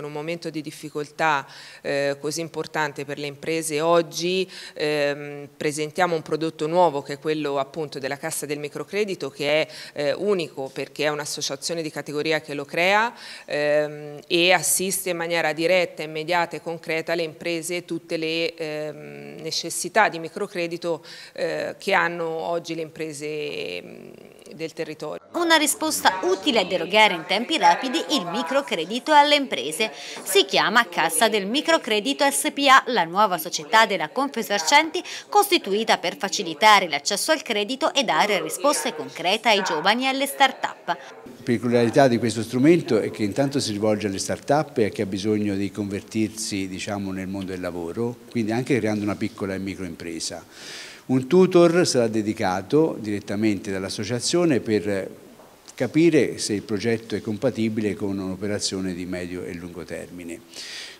con un momento di difficoltà eh, così importante per le imprese oggi ehm, presentiamo un prodotto nuovo che è quello appunto della Cassa del Microcredito che è eh, unico perché è un'associazione di categoria che lo crea ehm, e assiste in maniera diretta, immediata e concreta le imprese tutte le ehm, necessità di microcredito eh, che hanno oggi le imprese del territorio. Una risposta utile a derogare in tempi rapidi il microcredito alle imprese. Si chiama Cassa del Microcredito SPA, la nuova società della Confesercenti costituita per facilitare l'accesso al credito e dare risposte concrete ai giovani e alle start-up. La peculiarità di questo strumento è che intanto si rivolge alle start-up e a chi ha bisogno di convertirsi diciamo, nel mondo del lavoro, quindi anche creando una piccola e microimpresa. Un tutor sarà dedicato direttamente dall'associazione per capire se il progetto è compatibile con un'operazione di medio e lungo termine.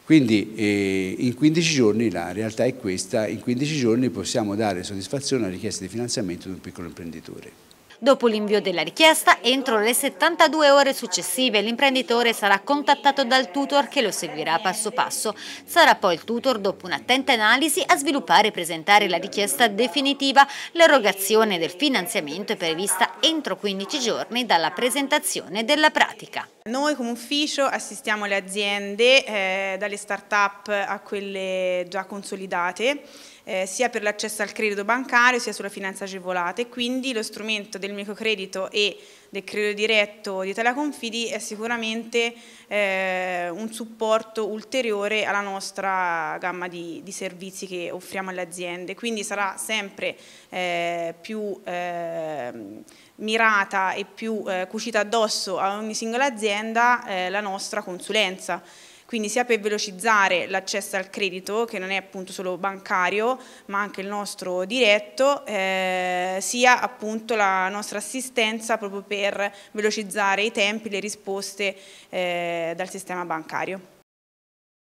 Quindi eh, in 15 giorni, la realtà è questa, in 15 giorni possiamo dare soddisfazione alla richiesta di finanziamento di un piccolo imprenditore. Dopo l'invio della richiesta, entro le 72 ore successive l'imprenditore sarà contattato dal tutor che lo seguirà passo passo. Sarà poi il tutor, dopo un'attenta analisi, a sviluppare e presentare la richiesta definitiva. L'erogazione del finanziamento è prevista entro 15 giorni dalla presentazione della pratica. Noi come ufficio assistiamo le aziende eh, dalle start-up a quelle già consolidate, eh, sia per l'accesso al credito bancario sia sulla finanza agevolata e quindi lo strumento del del microcredito e del credito diretto di Italia Confidi è sicuramente eh, un supporto ulteriore alla nostra gamma di, di, servizi che offriamo alle aziende, quindi sarà sempre eh, più eh, mirata e più eh, cucita addosso a ogni singola azienda eh, la nostra consulenza quindi sia per velocizzare l'accesso al credito, che non è appunto solo bancario, ma anche il nostro diretto, eh, sia appunto la nostra assistenza proprio per velocizzare i tempi, le risposte eh, dal sistema bancario.